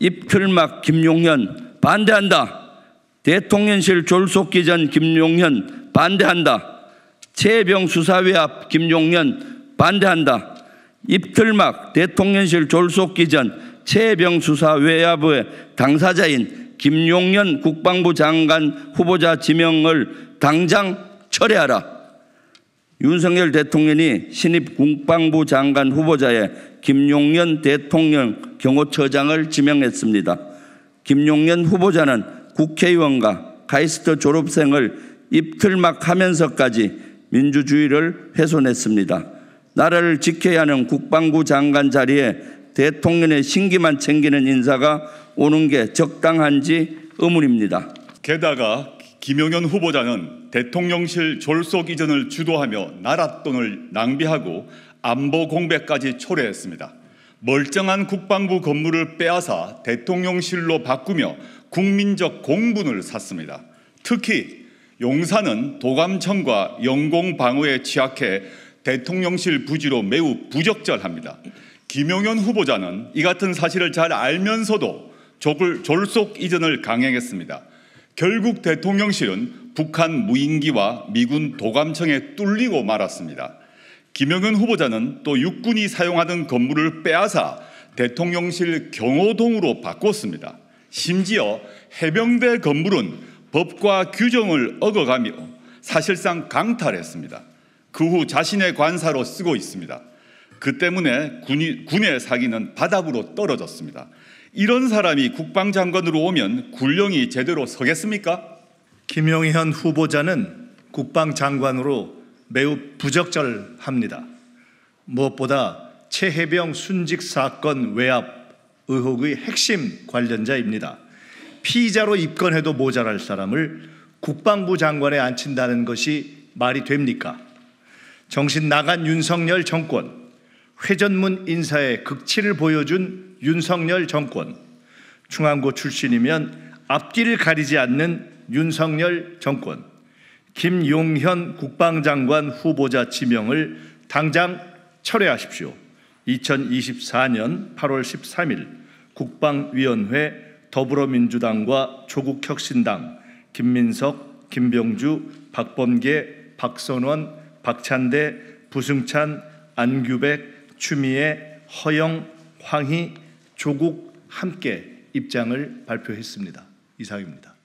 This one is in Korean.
입출막 김용현 반대한다. 대통령실 졸속기 전 김용현 반대한다. 최병 수사위 앞 김용현 반대한다. 입틀막 대통령실 졸속기 전 최병 수사 외야부의 당사자인 김용현 국방부 장관 후보자 지명을 당장 철회하라. 윤석열 대통령이 신입 국방부 장관 후보자에 김용년 대통령 경호처장을 지명했습니다. 김용년 후보자는 국회의원과 카이스트 졸업생을 입틀막 하면서까지 민주주의를 훼손했습니다. 나라를 지켜야 하는 국방부 장관 자리에 대통령의 신기만 챙기는 인사가 오는 게 적당한지 의문입니다. 게다가 김용현 후보자는 대통령실 졸속 이전을 주도하며 나랏 돈을 낭비하고 안보 공백까지 초래했습니다. 멀쩡한 국방부 건물을 빼앗아 대통령실로 바꾸며 국민적 공분을 샀습니다. 특히 용산은 도감청과 영공 방어에 취약해 대통령실 부지로 매우 부적절합니다. 김용현 후보자는 이 같은 사실을 잘 알면서도 졸속 이전을 강행했습니다. 결국 대통령실은 북한 무인기와 미군 도감청에 뚫리고 말았습니다. 김영은 후보자는 또 육군이 사용하던 건물을 빼앗아 대통령실 경호동으로 바꿨습니다. 심지어 해병대 건물은 법과 규정을 어겨가며 사실상 강탈했습니다. 그 후 자신의 관사로 쓰고 있습니다. 그 때문에 군이, 군의 사기는 바닥으로 떨어졌습니다. 이런 사람이 국방장관으로 오면 군령이 제대로 서겠습니까? 김용현 후보자는 국방장관으로 매우 부적절합니다. 무엇보다 최해병 순직 사건 외압 의혹의 핵심 관련자입니다. 피의자로 입건해도 모자랄 사람을 국방부 장관에 앉힌다는 것이 말이 됩니까? 정신 나간 윤석열 정권 회전문 인사의 극치를 보여준 윤석열 정권, 중앙고 출신이면 앞뒤를 가리지 않는 윤석열 정권, 김용현 국방장관 후보자 지명을 당장 철회하십시오. 2024년 8월 13일 국방위원회 더불어민주당과 조국혁신당 김민석, 김병주, 박범계, 박선원, 박찬대, 부승찬, 안규백, 추미애, 허영, 황희, 조국 함께 입장을 발표했습니다. 이상입니다.